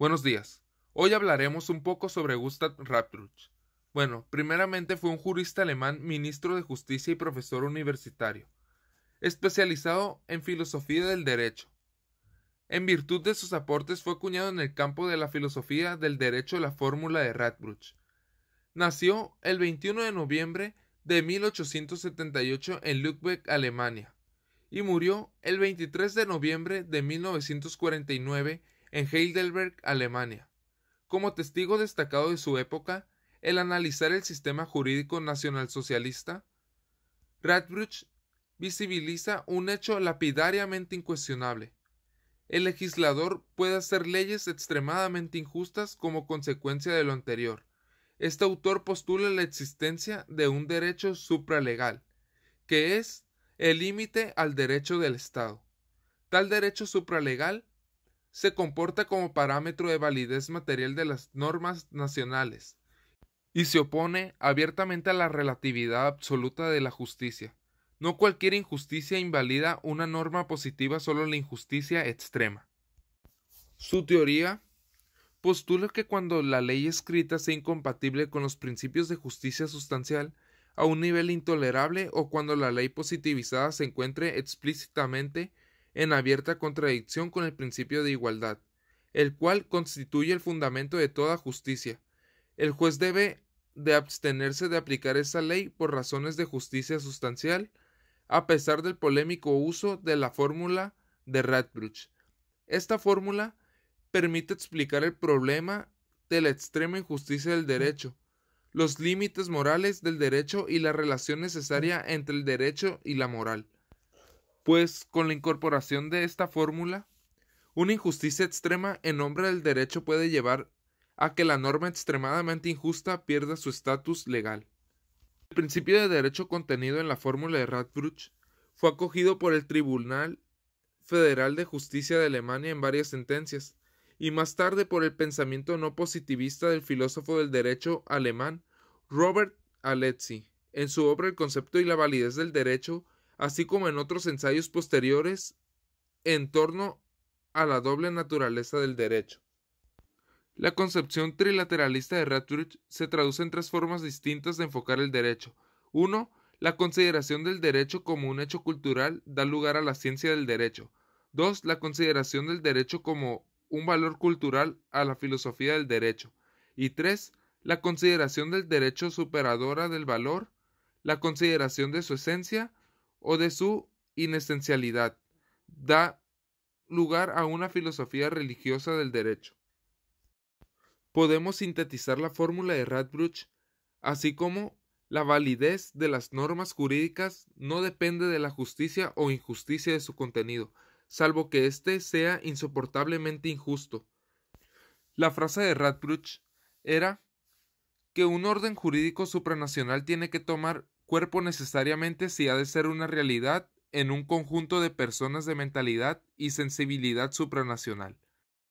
Buenos días. Hoy hablaremos un poco sobre Gustav Ratbruch. Bueno, primeramente fue un jurista alemán, ministro de Justicia y profesor universitario, especializado en filosofía del derecho. En virtud de sus aportes fue acuñado en el campo de la filosofía del derecho la fórmula de Radbruch. Nació el 21 de noviembre de 1878 en Lübeck, Alemania, y murió el 23 de noviembre de 1949 en Heidelberg, Alemania. Como testigo destacado de su época, el analizar el sistema jurídico nacionalsocialista, Radbruch visibiliza un hecho lapidariamente incuestionable. El legislador puede hacer leyes extremadamente injustas como consecuencia de lo anterior. Este autor postula la existencia de un derecho supralegal, que es el límite al derecho del Estado. Tal derecho supralegal se comporta como parámetro de validez material de las normas nacionales y se opone abiertamente a la relatividad absoluta de la justicia. No cualquier injusticia invalida una norma positiva, solo la injusticia extrema. Su teoría postula que cuando la ley escrita sea incompatible con los principios de justicia sustancial a un nivel intolerable o cuando la ley positivizada se encuentre explícitamente en abierta contradicción con el principio de igualdad, el cual constituye el fundamento de toda justicia. El juez debe de abstenerse de aplicar esa ley por razones de justicia sustancial, a pesar del polémico uso de la fórmula de Radbruch. Esta fórmula permite explicar el problema de la extrema injusticia del derecho, los límites morales del derecho y la relación necesaria entre el derecho y la moral pues con la incorporación de esta fórmula, una injusticia extrema en nombre del derecho puede llevar a que la norma extremadamente injusta pierda su estatus legal. El principio de derecho contenido en la fórmula de Radbruch fue acogido por el Tribunal Federal de Justicia de Alemania en varias sentencias, y más tarde por el pensamiento no positivista del filósofo del derecho alemán Robert Alexy En su obra El concepto y la validez del derecho así como en otros ensayos posteriores en torno a la doble naturaleza del derecho. La concepción trilateralista de Radbruch se traduce en tres formas distintas de enfocar el derecho. 1. La consideración del derecho como un hecho cultural da lugar a la ciencia del derecho. 2. La consideración del derecho como un valor cultural a la filosofía del derecho. Y 3. La consideración del derecho superadora del valor, la consideración de su esencia o de su inesencialidad, da lugar a una filosofía religiosa del derecho. Podemos sintetizar la fórmula de Radbruch, así como la validez de las normas jurídicas no depende de la justicia o injusticia de su contenido, salvo que éste sea insoportablemente injusto. La frase de Radbruch era que un orden jurídico supranacional tiene que tomar cuerpo necesariamente si ha de ser una realidad en un conjunto de personas de mentalidad y sensibilidad supranacional.